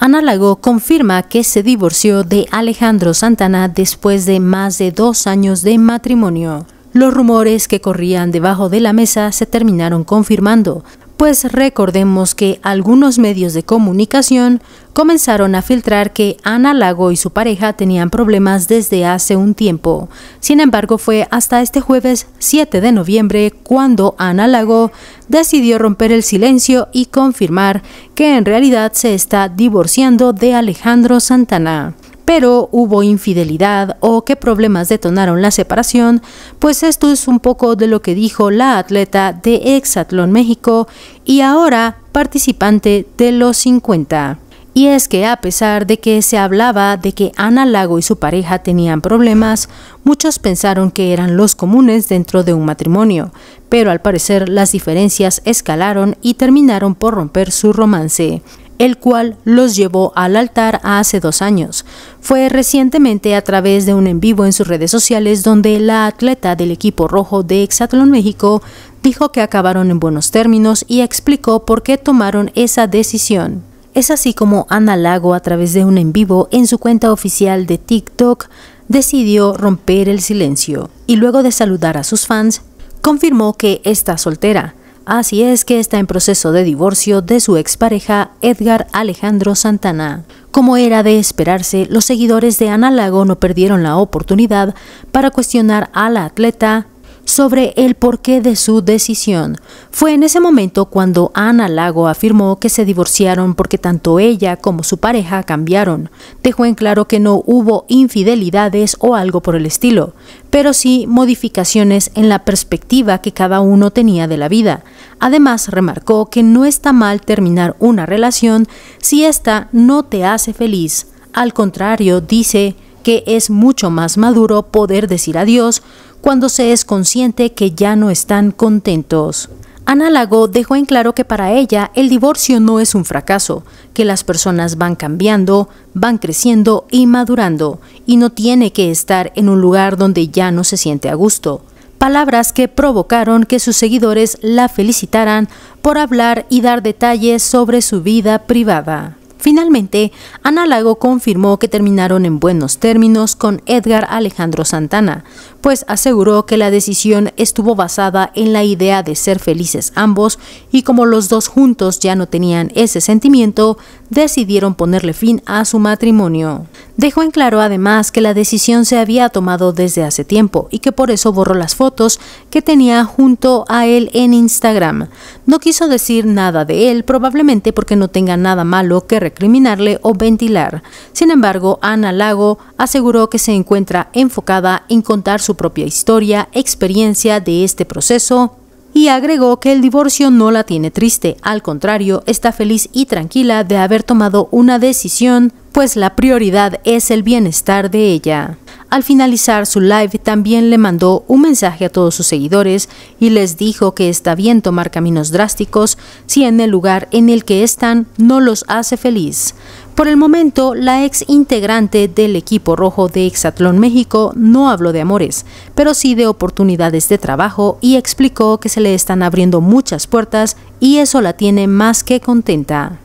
Análago confirma que se divorció de Alejandro Santana después de más de dos años de matrimonio. Los rumores que corrían debajo de la mesa se terminaron confirmando, pues recordemos que algunos medios de comunicación comenzaron a filtrar que Ana Lago y su pareja tenían problemas desde hace un tiempo. Sin embargo, fue hasta este jueves 7 de noviembre cuando Ana Lago decidió romper el silencio y confirmar que en realidad se está divorciando de Alejandro Santana pero hubo infidelidad o qué problemas detonaron la separación, pues esto es un poco de lo que dijo la atleta de Exatlón México y ahora participante de los 50. Y es que a pesar de que se hablaba de que Ana Lago y su pareja tenían problemas, muchos pensaron que eran los comunes dentro de un matrimonio, pero al parecer las diferencias escalaron y terminaron por romper su romance el cual los llevó al altar hace dos años. Fue recientemente a través de un en vivo en sus redes sociales donde la atleta del equipo rojo de Exatlón México dijo que acabaron en buenos términos y explicó por qué tomaron esa decisión. Es así como Ana Lago a través de un en vivo en su cuenta oficial de TikTok decidió romper el silencio y luego de saludar a sus fans confirmó que está soltera Así es que está en proceso de divorcio de su expareja Edgar Alejandro Santana. Como era de esperarse, los seguidores de Análago no perdieron la oportunidad para cuestionar a la atleta sobre el porqué de su decisión. Fue en ese momento cuando Ana Lago afirmó que se divorciaron porque tanto ella como su pareja cambiaron. Dejó en claro que no hubo infidelidades o algo por el estilo, pero sí modificaciones en la perspectiva que cada uno tenía de la vida. Además, remarcó que no está mal terminar una relación si ésta no te hace feliz. Al contrario, dice, que es mucho más maduro poder decir adiós cuando se es consciente que ya no están contentos. Análogo dejó en claro que para ella el divorcio no es un fracaso, que las personas van cambiando, van creciendo y madurando, y no tiene que estar en un lugar donde ya no se siente a gusto. Palabras que provocaron que sus seguidores la felicitaran por hablar y dar detalles sobre su vida privada. Finalmente, Análago confirmó que terminaron en buenos términos con Edgar Alejandro Santana, pues aseguró que la decisión estuvo basada en la idea de ser felices ambos y como los dos juntos ya no tenían ese sentimiento, decidieron ponerle fin a su matrimonio. Dejó en claro además que la decisión se había tomado desde hace tiempo y que por eso borró las fotos que tenía junto a él en Instagram. No quiso decir nada de él, probablemente porque no tenga nada malo que recriminarle o ventilar. Sin embargo, Ana Lago aseguró que se encuentra enfocada en contar su propia historia, experiencia de este proceso y agregó que el divorcio no la tiene triste, al contrario, está feliz y tranquila de haber tomado una decisión, pues la prioridad es el bienestar de ella. Al finalizar su live también le mandó un mensaje a todos sus seguidores y les dijo que está bien tomar caminos drásticos si en el lugar en el que están no los hace feliz, por el momento, la ex integrante del equipo rojo de Exatlón México no habló de amores, pero sí de oportunidades de trabajo y explicó que se le están abriendo muchas puertas y eso la tiene más que contenta.